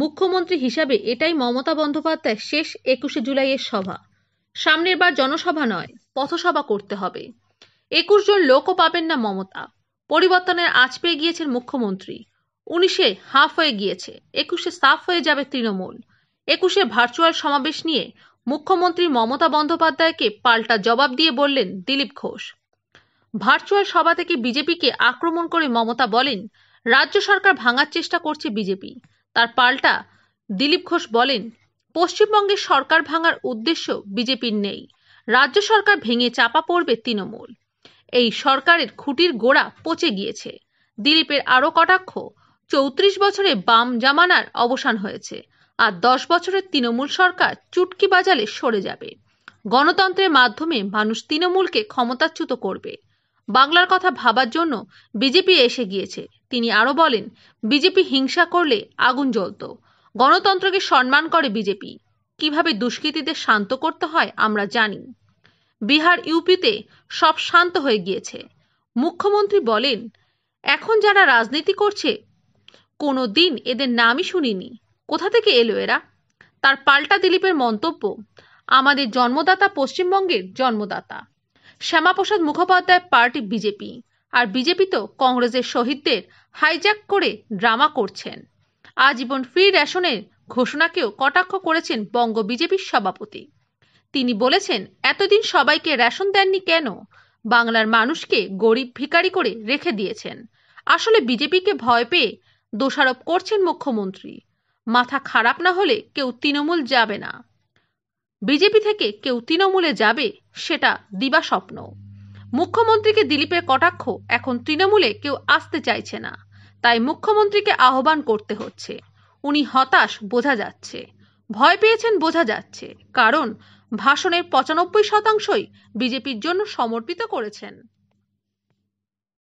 মুখ্যমন্ত্রী হিসাবে এটাই মমতা বন্দ্যোপাধ্যায় শেষ একুশে জুলাইয়ের সভা সামনের বার জনসভা নয় পথসভা করতে হবে একুশ জন লোকও পাবেন না মমতা পরিবর্তনের আঁচ পেয়ে গিয়েছেন মুখ্যমন্ত্রী উনিশে হাফ হয়ে গিয়েছে একুশে সাফ হয়ে যাবে তৃণমূল একুশে ভার্চুয়াল সমাবেশ নিয়ে মুখ্যমন্ত্রী মমতা বন্দ্যোপাধ্যায়কে পাল্টা জবাব দিয়ে বললেন দিলীপ ঘোষ ভার্চুয়াল সভা থেকে বিজেপিকে আক্রমণ করে মমতা বলেন রাজ্য সরকার ভাঙার চেষ্টা করছে বিজেপি তার পাল্টা দিলীপ ঘোষ বলেন পশ্চিমবঙ্গে সরকার ভাঙার উদ্দেশ্য বিজেপির নেই রাজ্য সরকার ভেঙে চাপা পড়বে তৃণমূল এই সরকারের খুঁটির গোড়া পচে গিয়েছে দিলীপের আরও কটাক্ষ চৌত্রিশ বছরে বাম জামানার অবসান হয়েছে আর দশ বছরের তৃণমূল সরকার চুটকি বাজালে সরে যাবে গণতন্ত্রের মাধ্যমে মানুষ তৃণমূলকে ক্ষমতাচ্যুত করবে বাংলার কথা ভাবার জন্য বিজেপি এসে গিয়েছে তিনি আরও বলেন বিজেপি হিংসা করলে আগুন জ্বলত গণতন্ত্রকে সম্মান করে বিজেপি কিভাবে দুষ্কৃতীদের শান্ত করতে হয় আমরা জানি বিহার ইউপিতে সব শান্ত হয়ে গিয়েছে মুখ্যমন্ত্রী বলেন এখন যারা রাজনীতি করছে কোনো দিন এদের নামই শুনিনি কোথা থেকে এলো এরা তার পাল্টা দিলীপের মন্তব্য আমাদের জন্মদাতা পশ্চিমবঙ্গের জন্মদাতা শ্যামাপ্রসাদ মুখোপাধ্যায় পার্টি বিজেপি আর বিজেপি তো কংগ্রেসের শহীদদের হাইজ্যাক করে ড্রামা করছেন আজীবন ফ্রি রেশনের ঘোষণাকেও কটাক্ষ করেছেন বঙ্গ বিজেপির সভাপতি তিনি বলেছেন এতদিন সবাইকে রেশন দেননি কেন বাংলার মানুষকে গরিব ভিকারি করে রেখে দিয়েছেন আসলে বিজেপিকে ভয় পেয়ে দোষারোপ করছেন মুখ্যমন্ত্রী মাথা খারাপ না হলে কেউ তৃণমূল যাবে না বিজেপি থেকে কেউ তৃণমূলে যাবে সেটা দিবাস্বপ্ন মুখ্যমন্ত্রীকে দিলীপের কটাক্ষ এখন তৃণমূলে কেউ আসতে চাইছে না তাই মুখ্যমন্ত্রীকে আহ্বান করতে হচ্ছে উনি হতাশ বোঝা যাচ্ছে ভয় পেয়েছেন বোঝা যাচ্ছে কারণ ভাষণের পঁচানব্বই শতাংশই বিজেপির জন্য সমর্পিত করেছেন